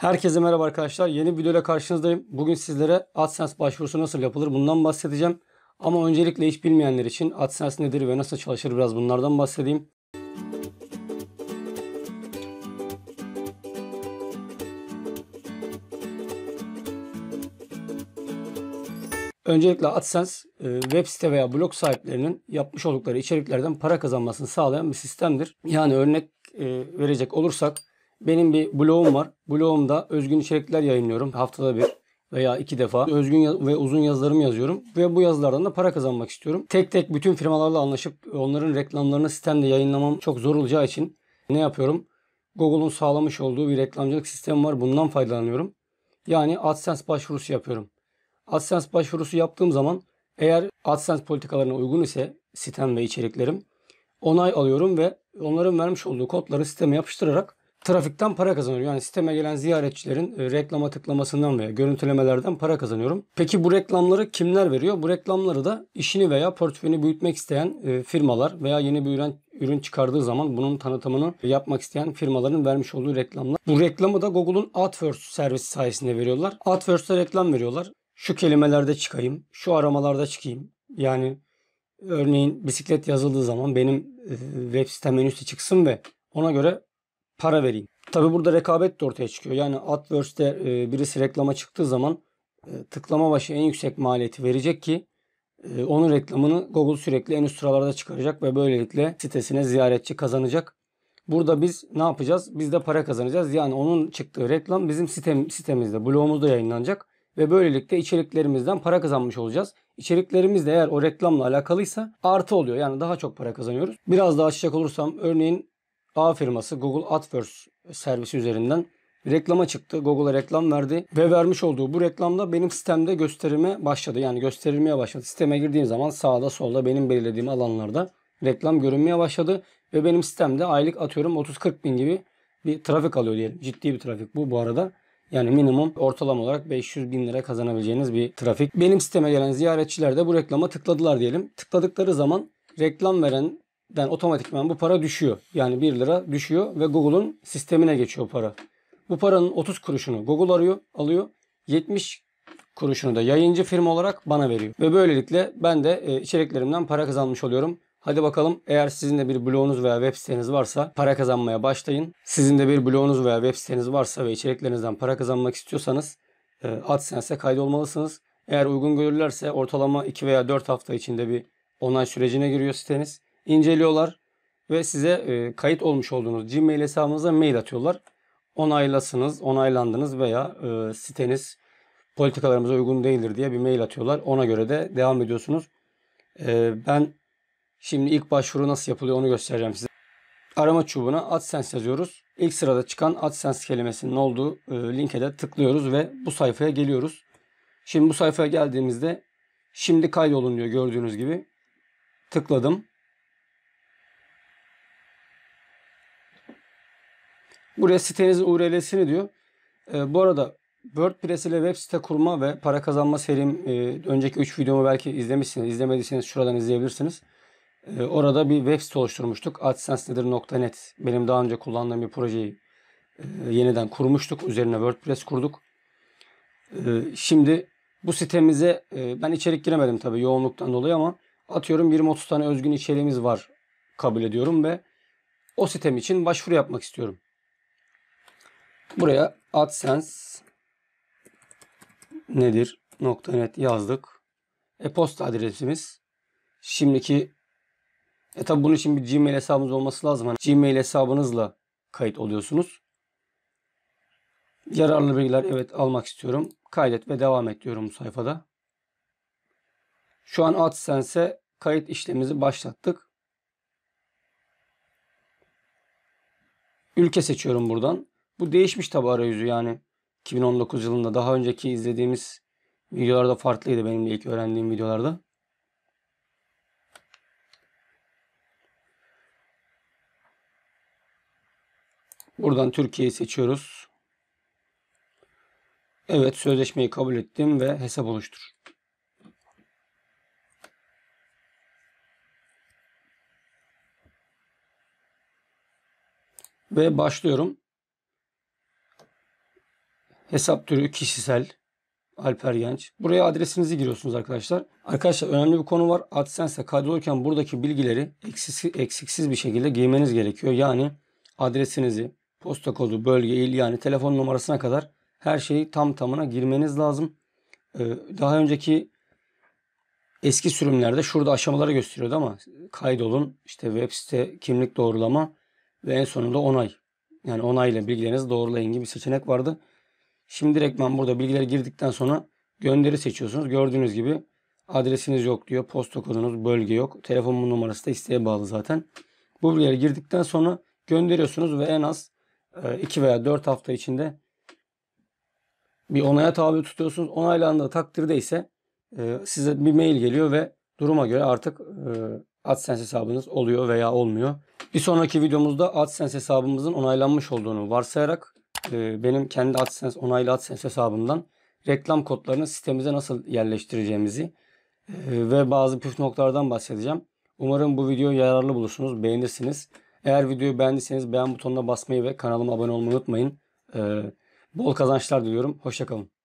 Herkese merhaba arkadaşlar. Yeni videoyla karşınızdayım. Bugün sizlere AdSense başvurusu nasıl yapılır bundan bahsedeceğim. Ama öncelikle hiç bilmeyenler için AdSense nedir ve nasıl çalışır biraz bunlardan bahsedeyim. Öncelikle AdSense e, web site veya blog sahiplerinin yapmış oldukları içeriklerden para kazanmasını sağlayan bir sistemdir. Yani örnek e, verecek olursak benim bir blogum var. Blogumda özgün içerikler yayınlıyorum haftada bir veya iki defa özgün ve uzun yazılarımı yazıyorum ve bu yazılardan da para kazanmak istiyorum. Tek tek bütün firmalarla anlaşıp onların reklamlarını sistemde yayınlamam çok zor olacağı için ne yapıyorum? Google'un sağlamış olduğu bir reklamcılık sistemi var. Bundan faydalanıyorum. Yani AdSense başvurusu yapıyorum. AdSense başvurusu yaptığım zaman eğer AdSense politikalarına uygun ise sistem ve içeriklerim onay alıyorum ve onların vermiş olduğu kodları sisteme yapıştırarak trafikten para kazanıyorum. Yani siteme gelen ziyaretçilerin e, reklama tıklamasından veya görüntülemelerden para kazanıyorum. Peki bu reklamları kimler veriyor? Bu reklamları da işini veya portföyünü büyütmek isteyen e, firmalar veya yeni bir ürün, ürün çıkardığı zaman bunun tanıtımını yapmak isteyen firmaların vermiş olduğu reklamlar. Bu reklamı da Google'un AdWords servisi sayesinde veriyorlar. AdWords'ta reklam veriyorlar. Şu kelimelerde çıkayım, şu aramalarda çıkayım. Yani örneğin bisiklet yazıldığı zaman benim e, web sitem en üstte çıksın ve ona göre para vereyim. Tabi burada rekabet de ortaya çıkıyor. Yani AdWords'te e, birisi reklama çıktığı zaman e, tıklama başı en yüksek maliyeti verecek ki e, onun reklamını Google sürekli en üst sıralarda çıkaracak ve böylelikle sitesine ziyaretçi kazanacak. Burada biz ne yapacağız? Biz de para kazanacağız. Yani onun çıktığı reklam bizim sitem, sitemizde, blogumuzda yayınlanacak. Ve böylelikle içeriklerimizden para kazanmış olacağız. İçeriklerimiz de eğer o reklamla alakalıysa artı oluyor. Yani daha çok para kazanıyoruz. Biraz daha açacak olursam örneğin A firması Google AdWords servisi üzerinden reklama çıktı. Google'a reklam verdi ve vermiş olduğu bu reklamda benim sistemde gösterime başladı. Yani gösterilmeye başladı. Sisteme girdiğim zaman sağda solda benim belirlediğim alanlarda reklam görünmeye başladı. Ve benim sistemde aylık atıyorum 30-40 bin gibi bir trafik alıyor diyelim. Ciddi bir trafik bu bu arada. Yani minimum ortalama olarak 500 bin lira kazanabileceğiniz bir trafik. Benim sisteme gelen ziyaretçiler de bu reklama tıkladılar diyelim. Tıkladıkları zaman reklam veren den otomatikman bu para düşüyor. Yani 1 lira düşüyor ve Google'un sistemine geçiyor para. Bu paranın 30 kuruşunu Google arıyor, alıyor. 70 kuruşunu da yayıncı firma olarak bana veriyor. Ve böylelikle ben de e, içeriklerimden para kazanmış oluyorum. Hadi bakalım eğer sizin de bir blogunuz veya web siteniz varsa para kazanmaya başlayın. Sizin de bir blogunuz veya web siteniz varsa ve içeriklerinizden para kazanmak istiyorsanız e, AdSense'e kaydolmalısınız. Eğer uygun görürlerse ortalama 2 veya 4 hafta içinde bir onay sürecine giriyor siteniz inceliyorlar ve size e, kayıt olmuş olduğunuz Gmail hesabınıza mail atıyorlar. Onaylasınız, onaylandınız veya e, siteniz politikalarımıza uygun değildir diye bir mail atıyorlar. Ona göre de devam ediyorsunuz. E, ben şimdi ilk başvuru nasıl yapılıyor onu göstereceğim size. Arama çubuğuna AdSense yazıyoruz. İlk sırada çıkan AdSense kelimesinin olduğu e, linke de tıklıyoruz ve bu sayfaya geliyoruz. Şimdi bu sayfaya geldiğimizde şimdi kaydolun diyor gördüğünüz gibi. Tıkladım. Buraya sitenizin URL'sini diyor. E, bu arada WordPress ile web site kurma ve para kazanma serim e, önceki 3 videomu belki izlemişsiniz. İzlemediyseniz şuradan izleyebilirsiniz. E, orada bir web site oluşturmuştuk. AdSenseNedir.net benim daha önce kullandığım bir projeyi e, yeniden kurmuştuk. Üzerine WordPress kurduk. E, şimdi bu sitemize e, ben içerik giremedim tabii yoğunluktan dolayı ama atıyorum 20-30 tane özgün içeriğimiz var kabul ediyorum ve o sitem için başvuru yapmak istiyorum. Buraya AdSense nedir? .net yazdık. E-posta adresimiz. Şimdiki e tabi bunun için bir Gmail hesabınız olması lazım. Hani Gmail hesabınızla kayıt oluyorsunuz. Yararlı bilgiler evet almak istiyorum. Kaydet ve devam et diyorum bu sayfada. Şu an AdSense'e kayıt işlemimizi başlattık. Ülke seçiyorum buradan. Bu değişmiş tabi arayüzü yani. 2019 yılında daha önceki izlediğimiz videolarda farklıydı benim ilk öğrendiğim videolarda. Buradan Türkiye'yi seçiyoruz. Evet sözleşmeyi kabul ettim ve hesap oluştur. Ve başlıyorum. Hesap türü kişisel. Alper Genç. Buraya adresinizi giriyorsunuz arkadaşlar. Arkadaşlar önemli bir konu var. AdSense'e kaydolurken buradaki bilgileri eksiksiz, eksiksiz bir şekilde giymeniz gerekiyor. Yani adresinizi, posta kodu, bölge, il yani telefon numarasına kadar her şeyi tam tamına girmeniz lazım. Ee, daha önceki eski sürümlerde şurada aşamaları gösteriyordu ama kaydolun, işte web site, kimlik doğrulama ve en sonunda onay. Yani onayla bilgilerinizi doğrulayın gibi seçenek vardı. Şimdi reklam burada bilgileri girdikten sonra gönderi seçiyorsunuz. Gördüğünüz gibi adresiniz yok diyor. Posta kodunuz, bölge yok. telefon numarası da isteğe bağlı zaten. Bu bilgileri girdikten sonra gönderiyorsunuz ve en az 2 e, veya 4 hafta içinde bir onaya tabi tutuyorsunuz. Onaylandığı takdirde ise e, size bir mail geliyor ve duruma göre artık e, AdSense hesabınız oluyor veya olmuyor. Bir sonraki videomuzda AdSense hesabımızın onaylanmış olduğunu varsayarak ee, benim kendi AdSense onaylı AdSense hesabımdan reklam kodlarını sitemize nasıl yerleştireceğimizi e, ve bazı püf noktalardan bahsedeceğim. Umarım bu videoyu yararlı bulursunuz, beğenirsiniz. Eğer videoyu beğendiyseniz beğen butonuna basmayı ve kanalıma abone olmayı unutmayın. Ee, bol kazançlar diliyorum. Hoşçakalın.